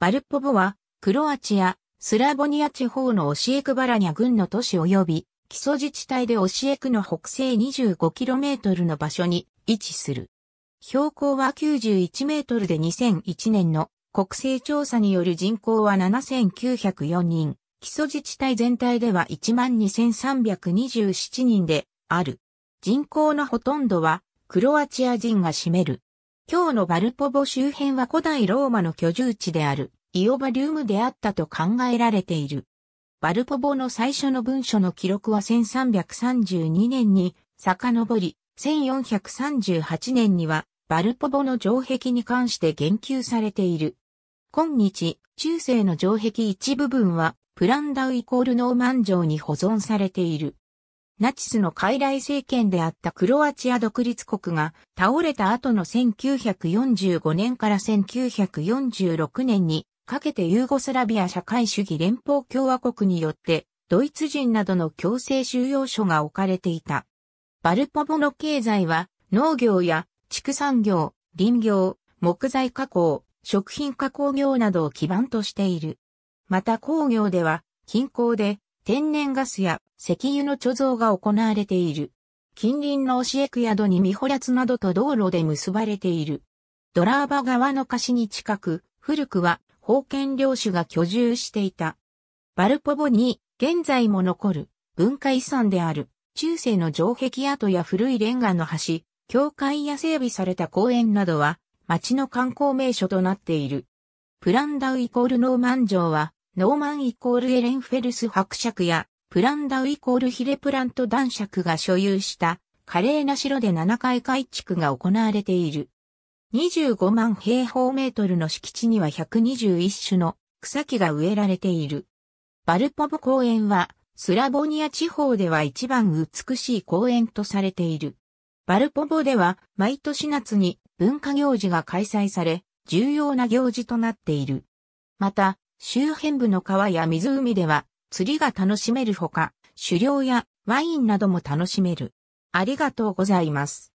バルポボは、クロアチア、スラボニア地方のオシエクバラニャ郡の都市及び、基礎自治体でオシエクの北西 25km の場所に位置する。標高は91メートルで2001年の国勢調査による人口は7904人、基礎自治体全体では12,327人である。人口のほとんどはクロアチア人が占める。今日のバルポボ周辺は古代ローマの居住地であるイオバリウムであったと考えられている。バルポボの最初の文書の記録は1332年に遡り、1438年にはバルポボの城壁に関して言及されている。今日、中世の城壁一部分はプランダウイコールノーマン城に保存されている。ナチスの傀儡政権であったクロアチア独立国が倒れた後の1945年から1946年にかけてユーゴスラビア社会主義連邦共和国によってドイツ人などの強制収容所が置かれていた。バルパボの経済は農業や畜産業、林業、木材加工、食品加工業などを基盤としている。また工業では近郊で天然ガスや石油の貯蔵が行われている。近隣の教え区宿にホラツなどと道路で結ばれている。ドラーバ川の貸しに近く、古くは封建領主が居住していた。バルポボに現在も残る文化遺産である中世の城壁跡や古いレンガの橋、教会や整備された公園などは町の観光名所となっている。プランダウイコールノーマン城はノーマンイコールエレンフェルス伯爵や、プランダウイコールヒレプラント男爵が所有した華麗な城で7階改築が行われている。25万平方メートルの敷地には121種の草木が植えられている。バルポボ公園は、スラボニア地方では一番美しい公園とされている。バルポボでは毎年夏に文化行事が開催され、重要な行事となっている。また、周辺部の川や湖では釣りが楽しめるほか、狩猟やワインなども楽しめる。ありがとうございます。